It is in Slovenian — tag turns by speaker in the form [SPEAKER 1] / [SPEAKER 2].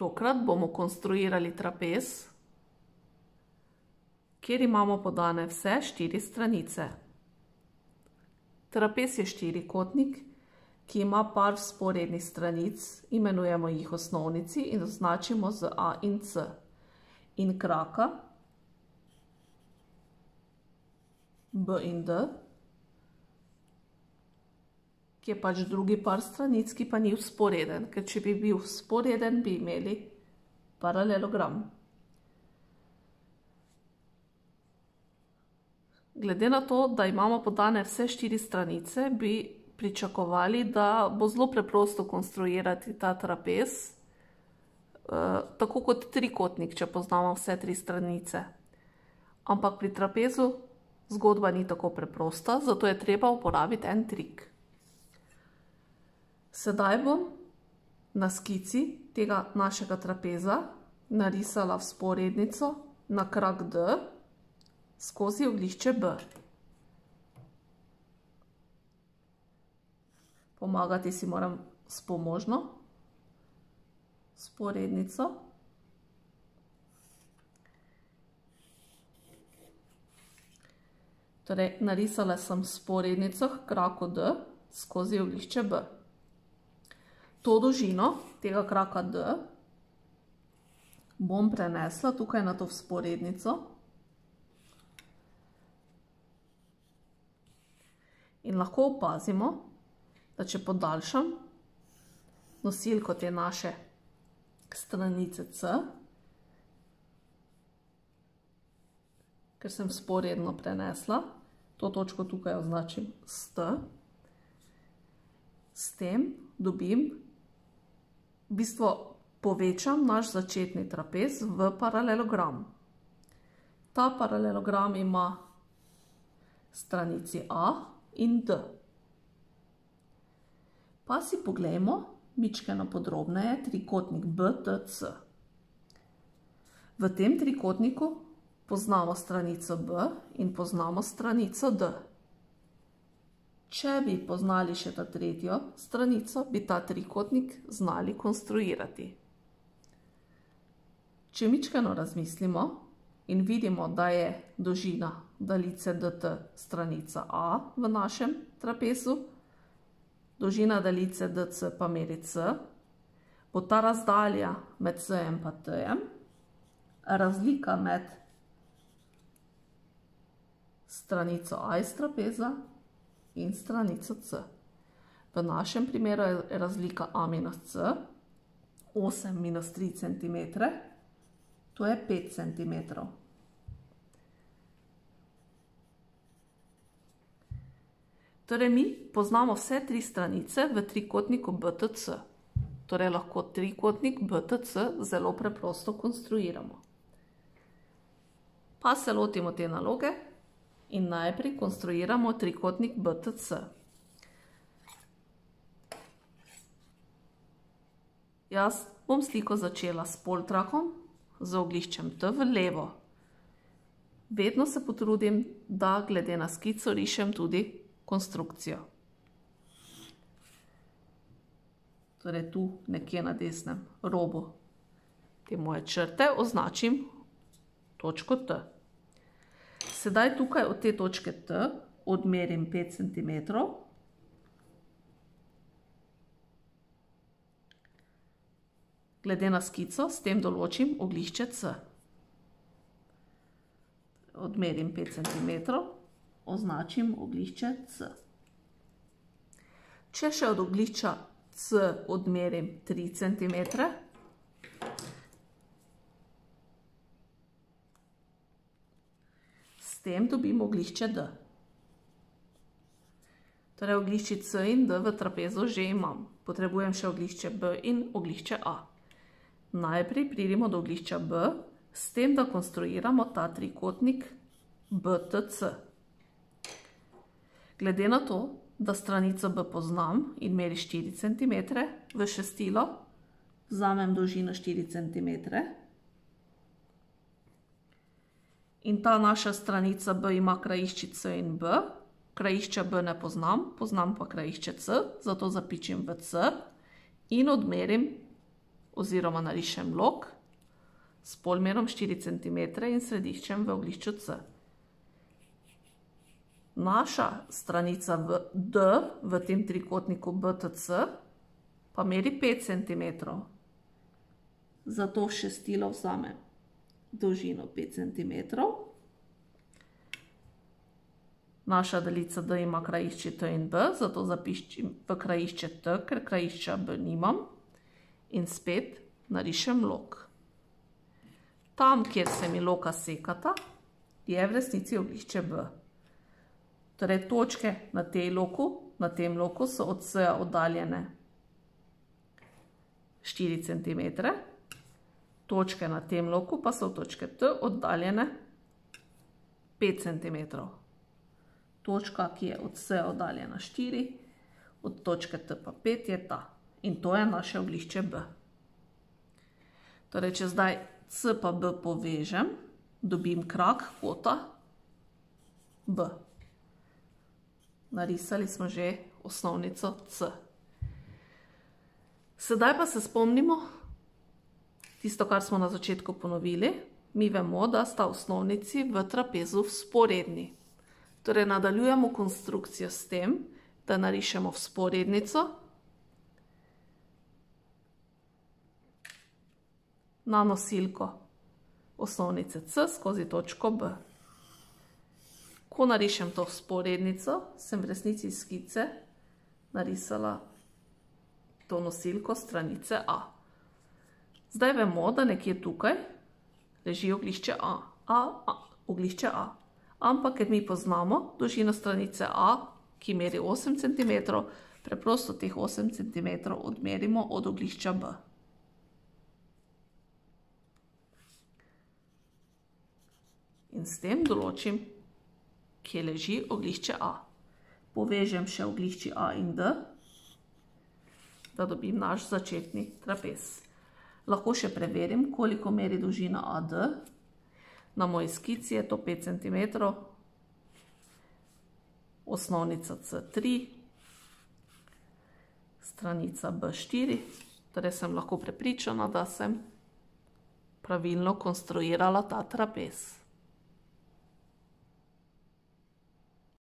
[SPEAKER 1] Tokrat bomo konstruirali trapez, kjer imamo podane vse štiri stranice. Trapez je štirikotnik, ki ima par vzporednih stranic, imenujemo jih osnovnici in označimo z A in C. In kraka, B in D, ki je pač drugi par stranic, ki pa ni usporeden, ker če bi bil usporeden, bi imeli paralelogram. Glede na to, da imamo podane vse štiri stranice, bi pričakovali, da bo zelo preprosto konstruirati ta trapez, eh, tako kot trikotnik, če poznamo vse tri stranice. Ampak pri trapezu zgodba ni tako preprosta, zato je treba uporabiti en trik. Sedaj bom na skici tega našega trapeza narisala vzporednico na krak D skozi oglišče B. Pomagati si moram s pomožno vzporednico. Torej, narisala sem sporednico k kraku D skozi oglišče B to dolžino tega kraka D bom prenesla tukaj na to vzporednico in lahko opazimo, da če podaljšam nosilko te naše stranice C, ker sem sporedno prenesla, to točko tukaj označim s T, s tem dobim v bistvu povečam naš začetni trapez v paralelogram. Ta paralelogram ima stranici A in D. Pa si poglejmo mičkeno podrobneje trikotnik BTC. V tem trikotniku poznamo stranico B in poznamo stranico D. Če bi poznali še ta tretjo stranico, bi ta trikotnik znali konstruirati. Če mičkeno razmislimo in vidimo, da je dožina dalice dt stranica A v našem trapesu, dožina dalice dc pa meri c, bo ta razdalja med c in pa t, razlika med stranico A iz trapeza in stranico C. V našem primeru je razlika A minus C 8 minus 3 cm, to je 5 cm. Torej, mi poznamo vse tri stranice v trikotniku BTC. Torej, lahko trikotnik BTC zelo preprosto konstruiramo. Pa se lotimo te naloge, in najprej konstruiramo trikotnik BTC. Jaz bom sliko začela s poltrakom z ogliščem T v levo. Vedno se potrudim, da glede na skico rišem tudi konstrukcijo. Torej tu nekje na desnem robu te moje črte označim točko T sedaj tukaj od te točke T odmerim 5 cm. Glede na skico, s tem določim oglišče C. Odmerim 5 cm, označim oglišče C. Če še od oglišča C odmerim 3 cm, tem dobimo oglišče D. Torej, oglišči C in D v trapezu že imam. Potrebujem še oglišče B in oglišče A. Najprej pridimo do oglišča B, s tem, da konstruiramo ta trikotnik BTC. Glede na to, da stranico B poznam in meri 4 cm v šestilo, vzamem dolžino 4 cm, in ta naša stranica B ima krajišči C in B. Krajišča B ne poznam, poznam pa krajišče C, zato zapičim v C in odmerim oziroma narišem lok s polmerom 4 cm in središčem v oglišču C. Naša stranica v D v tem trikotniku BTC pa meri 5 cm. Zato šestilo vzamem dolžino 5 cm. Naša delica D ima krajišče T in B, zato zapiščim v krajišče T, ker krajišča B nimam. In spet narišem lok. Tam, kjer se mi loka sekata, je v resnici oglišče B. Torej, točke na tej loku, na tem loku so od C oddaljene 4 cm. 4 cm. Točke na tem loku pa so v točke T oddaljene 5 cm. Točka, ki je od S oddaljena 4, od točke T pa 5 je ta. In to je naše oglišče B. Torej, če zdaj C pa B povežem, dobim krak kota B. Narisali smo že osnovnico C. Sedaj pa se spomnimo, tisto, kar smo na začetku ponovili. Mi vemo, da sta osnovnici v trapezu vzporedni. Torej, nadaljujemo konstrukcijo s tem, da narišemo vzporednico na nosilko osnovnice C skozi točko B. Ko narišem to vzporednico, sem v resnici iz skice narisala to nosilko stranice A. Zdaj vemo, da nekje tukaj leži oglišče A. A, A, oglišče A. Ampak, ker mi poznamo dolžino stranice A, ki meri 8 cm, preprosto teh 8 cm odmerimo od oglišča B. In s tem določim, kje leži oglišče A. Povežem še oglišči A in D, da dobim naš začetni trapez. Lahko še preverim, koliko meri dolžina AD. Na moji skici je to 5 cm. Osnovnica C3. Stranica B4. Torej sem lahko prepričana, da sem pravilno konstruirala ta trapez.